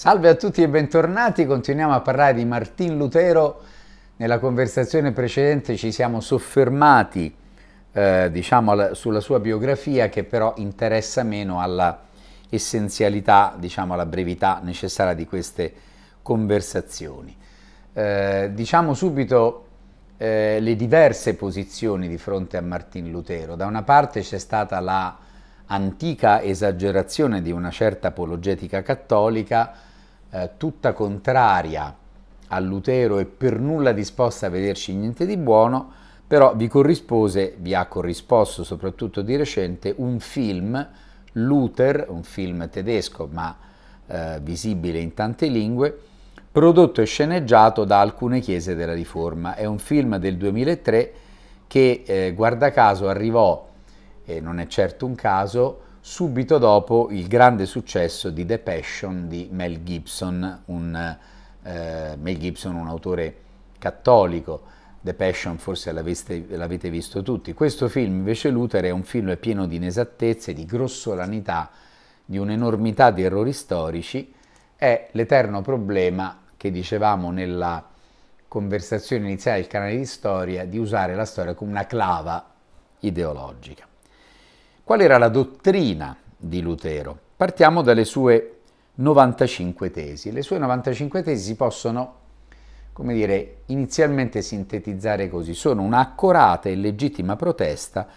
Salve a tutti e bentornati, continuiamo a parlare di Martin Lutero. Nella conversazione precedente ci siamo soffermati eh, diciamo, sulla sua biografia che però interessa meno alla essenzialità, diciamo alla brevità necessaria di queste conversazioni. Eh, diciamo subito eh, le diverse posizioni di fronte a Martin Lutero. Da una parte c'è stata la antica esagerazione di una certa apologetica cattolica, eh, tutta contraria a Lutero e per nulla disposta a vederci niente di buono, però vi corrispose, vi ha corrisposto soprattutto di recente, un film, Luther, un film tedesco ma eh, visibile in tante lingue, prodotto e sceneggiato da alcune chiese della Riforma. È un film del 2003 che, eh, guarda caso, arrivò, e non è certo un caso, subito dopo il grande successo di The Passion di Mel Gibson, un, eh, Mel Gibson, un autore cattolico. The Passion forse l'avete visto tutti. Questo film invece Luther è un film pieno di inesattezze, di grossolanità, di un'enormità di errori storici, è l'eterno problema che dicevamo nella conversazione iniziale del canale di storia di usare la storia come una clava ideologica. Qual era la dottrina di Lutero? Partiamo dalle sue 95 tesi. Le sue 95 tesi si possono, come dire, inizialmente sintetizzare così. Sono un'accorata e legittima protesta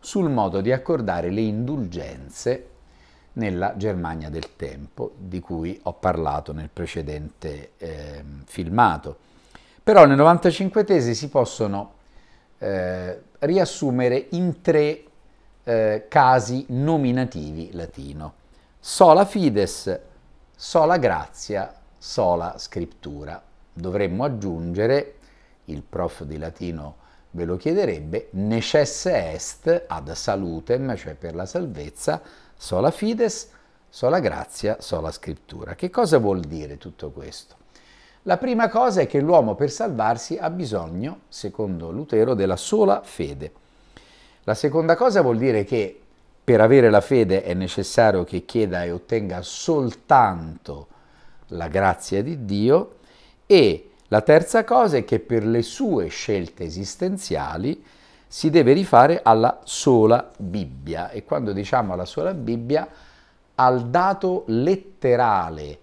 sul modo di accordare le indulgenze nella Germania del tempo, di cui ho parlato nel precedente eh, filmato. Però le 95 tesi si possono eh, riassumere in tre eh, casi nominativi latino. Sola fides, sola grazia, sola scrittura. Dovremmo aggiungere, il prof di latino ve lo chiederebbe, necesse est ad salutem, cioè per la salvezza, sola fides, sola grazia, sola scrittura. Che cosa vuol dire tutto questo? La prima cosa è che l'uomo per salvarsi ha bisogno, secondo Lutero, della sola fede. La seconda cosa vuol dire che per avere la fede è necessario che chieda e ottenga soltanto la grazia di Dio e la terza cosa è che per le sue scelte esistenziali si deve rifare alla sola Bibbia e quando diciamo alla sola Bibbia al dato letterale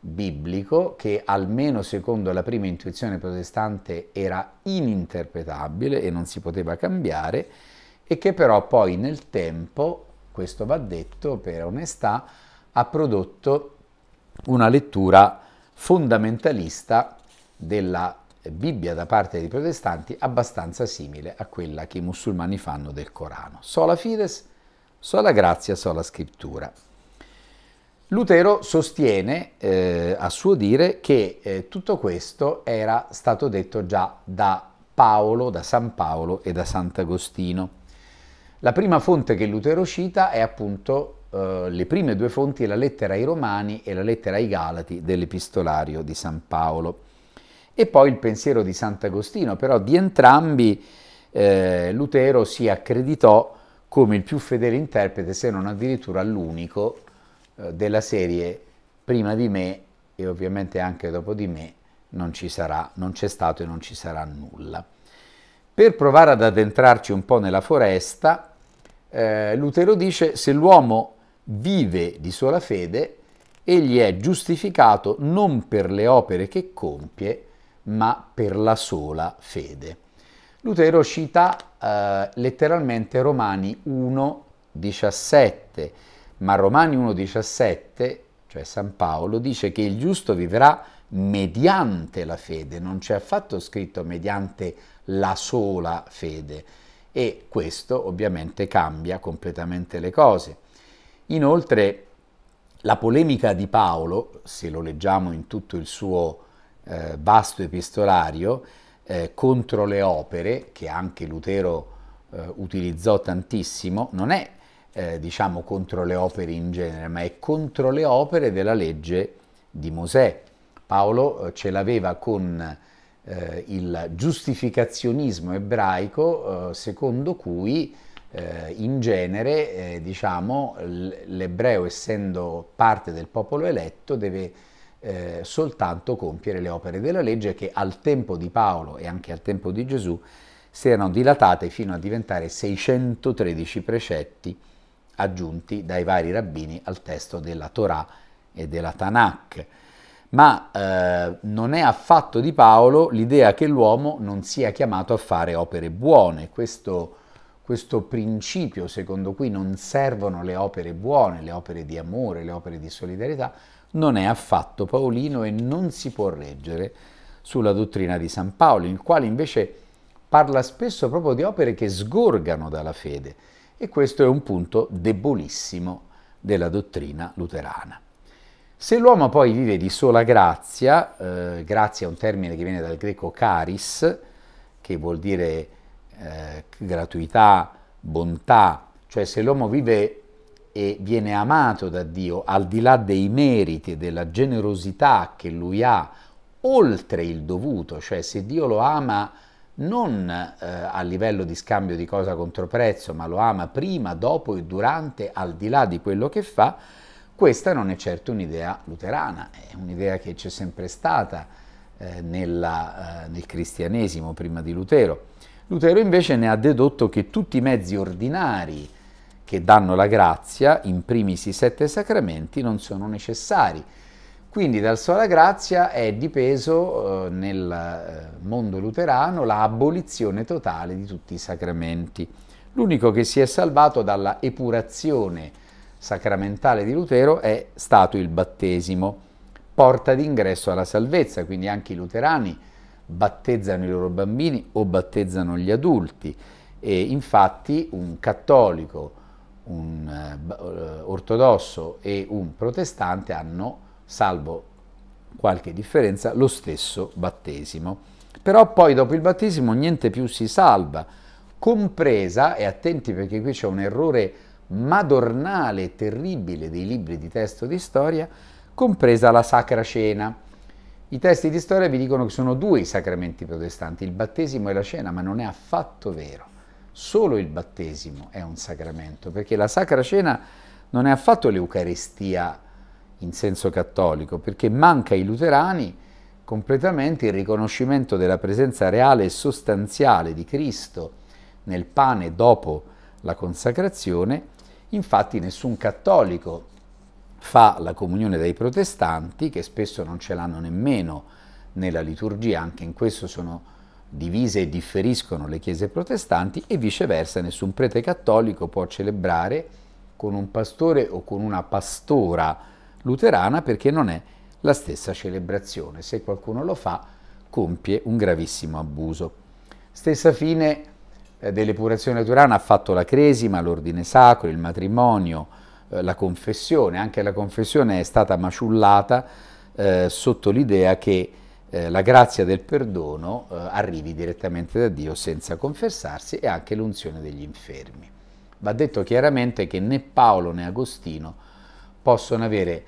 biblico che almeno secondo la prima intuizione protestante era ininterpretabile e non si poteva cambiare e che però poi nel tempo, questo va detto per onestà, ha prodotto una lettura fondamentalista della Bibbia da parte dei protestanti abbastanza simile a quella che i musulmani fanno del Corano. Sola fides, sola grazia, sola scrittura. Lutero sostiene, eh, a suo dire, che eh, tutto questo era stato detto già da Paolo, da San Paolo e da Sant'Agostino. La prima fonte che Lutero cita è appunto eh, le prime due fonti, la lettera ai Romani e la lettera ai Galati dell'epistolario di San Paolo. E poi il pensiero di Sant'Agostino, però di entrambi eh, Lutero si accreditò come il più fedele interprete, se non addirittura l'unico, eh, della serie prima di me e ovviamente anche dopo di me non ci sarà, non c'è stato e non ci sarà nulla. Per provare ad addentrarci un po' nella foresta, eh, Lutero dice se l'uomo vive di sola fede, egli è giustificato non per le opere che compie, ma per la sola fede. Lutero cita eh, letteralmente Romani 1,17, ma Romani 1,17, cioè San Paolo, dice che il giusto vivrà mediante la fede, non c'è affatto scritto mediante la sola fede e questo ovviamente cambia completamente le cose. Inoltre la polemica di Paolo, se lo leggiamo in tutto il suo eh, vasto epistolario, eh, contro le opere, che anche Lutero eh, utilizzò tantissimo, non è eh, diciamo contro le opere in genere, ma è contro le opere della legge di Mosè. Paolo eh, ce l'aveva con eh, il giustificazionismo ebraico eh, secondo cui eh, in genere eh, diciamo, l'ebreo essendo parte del popolo eletto deve eh, soltanto compiere le opere della legge che al tempo di Paolo e anche al tempo di Gesù si erano dilatate fino a diventare 613 precetti aggiunti dai vari rabbini al testo della Torah e della Tanakh ma eh, non è affatto di Paolo l'idea che l'uomo non sia chiamato a fare opere buone. Questo, questo principio secondo cui non servono le opere buone, le opere di amore, le opere di solidarietà, non è affatto paolino e non si può reggere sulla dottrina di San Paolo, il quale invece parla spesso proprio di opere che sgorgano dalla fede e questo è un punto debolissimo della dottrina luterana. Se l'uomo poi vive di sola grazia, eh, grazia è un termine che viene dal greco caris, che vuol dire eh, gratuità, bontà, cioè se l'uomo vive e viene amato da Dio al di là dei meriti e della generosità che lui ha, oltre il dovuto, cioè se Dio lo ama non eh, a livello di scambio di cosa contro prezzo, ma lo ama prima, dopo e durante, al di là di quello che fa, questa non è certo un'idea luterana, è un'idea che c'è sempre stata eh, nella, eh, nel cristianesimo prima di Lutero. Lutero invece ne ha dedotto che tutti i mezzi ordinari che danno la grazia, in primis i sette sacramenti, non sono necessari. Quindi dal sola grazia è dipeso eh, nel eh, mondo luterano la abolizione totale di tutti i sacramenti. L'unico che si è salvato dalla epurazione sacramentale di Lutero è stato il battesimo, porta d'ingresso alla salvezza, quindi anche i luterani battezzano i loro bambini o battezzano gli adulti e infatti un cattolico, un uh, ortodosso e un protestante hanno, salvo qualche differenza, lo stesso battesimo. Però poi dopo il battesimo niente più si salva, compresa, e attenti perché qui c'è un errore madornale e terribile dei libri di testo di storia, compresa la Sacra Cena. I testi di storia vi dicono che sono due i sacramenti protestanti, il battesimo e la cena, ma non è affatto vero. Solo il battesimo è un sacramento, perché la Sacra Cena non è affatto l'Eucarestia in senso cattolico, perché manca ai luterani completamente il riconoscimento della presenza reale e sostanziale di Cristo nel pane dopo la consacrazione Infatti nessun cattolico fa la comunione dai protestanti, che spesso non ce l'hanno nemmeno nella liturgia, anche in questo sono divise e differiscono le chiese protestanti e viceversa nessun prete cattolico può celebrare con un pastore o con una pastora luterana perché non è la stessa celebrazione. Se qualcuno lo fa compie un gravissimo abuso. Stessa fine eh, dell'epurazione luterana ha fatto la cresima, l'ordine sacro, il matrimonio, eh, la confessione, anche la confessione è stata maciullata eh, sotto l'idea che eh, la grazia del perdono eh, arrivi direttamente da Dio senza confessarsi e anche l'unzione degli infermi. Va detto chiaramente che né Paolo né Agostino possono avere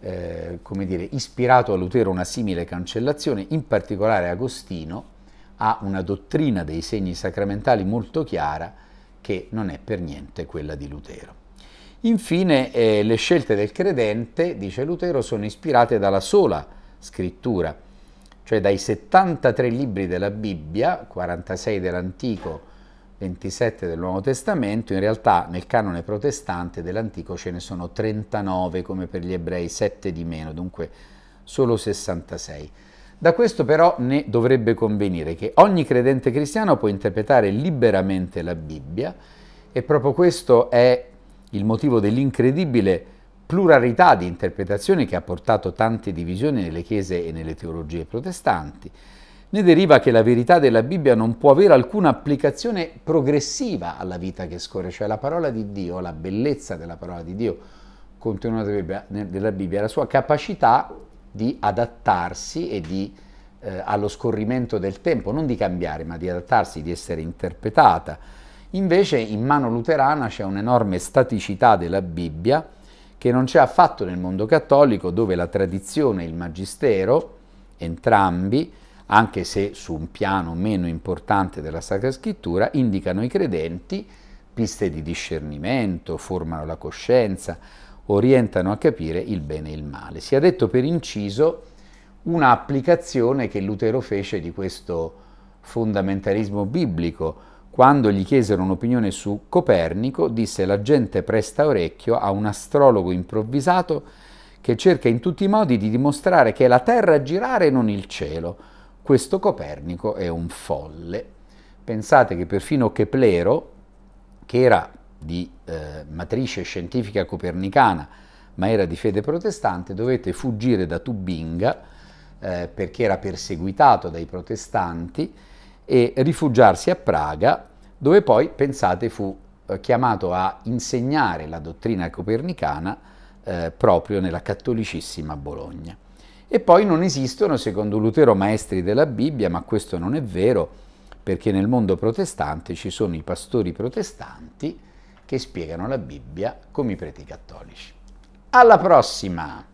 eh, come dire, ispirato a Lutero una simile cancellazione, in particolare Agostino, ha una dottrina dei segni sacramentali molto chiara che non è per niente quella di Lutero. Infine, eh, le scelte del credente, dice Lutero, sono ispirate dalla sola scrittura, cioè dai 73 libri della Bibbia, 46 dell'Antico, 27 del Nuovo Testamento, in realtà nel canone protestante dell'Antico ce ne sono 39 come per gli ebrei, 7 di meno, dunque solo 66. Da questo però ne dovrebbe convenire che ogni credente cristiano può interpretare liberamente la Bibbia e proprio questo è il motivo dell'incredibile pluralità di interpretazioni che ha portato tante divisioni nelle chiese e nelle teologie protestanti. Ne deriva che la verità della Bibbia non può avere alcuna applicazione progressiva alla vita che scorre, cioè la parola di Dio, la bellezza della parola di Dio contenuta nella Bibbia, la sua capacità di adattarsi e di, eh, allo scorrimento del tempo, non di cambiare, ma di adattarsi, di essere interpretata. Invece in mano luterana c'è un'enorme staticità della Bibbia che non c'è affatto nel mondo cattolico dove la tradizione e il magistero, entrambi, anche se su un piano meno importante della Sacra Scrittura, indicano i credenti piste di discernimento, formano la coscienza, orientano a capire il bene e il male. Si è detto per inciso un'applicazione che Lutero fece di questo fondamentalismo biblico. Quando gli chiesero un'opinione su Copernico, disse la gente presta orecchio a un astrologo improvvisato che cerca in tutti i modi di dimostrare che è la Terra a girare e non il cielo. Questo Copernico è un folle. Pensate che perfino Keplero, che era di eh, matrice scientifica copernicana, ma era di fede protestante, dovette fuggire da Tubinga eh, perché era perseguitato dai protestanti e rifugiarsi a Praga, dove poi, pensate, fu eh, chiamato a insegnare la dottrina copernicana eh, proprio nella cattolicissima Bologna. E poi non esistono, secondo Lutero, maestri della Bibbia, ma questo non è vero, perché nel mondo protestante ci sono i pastori protestanti, che spiegano la Bibbia come i preti cattolici. Alla prossima!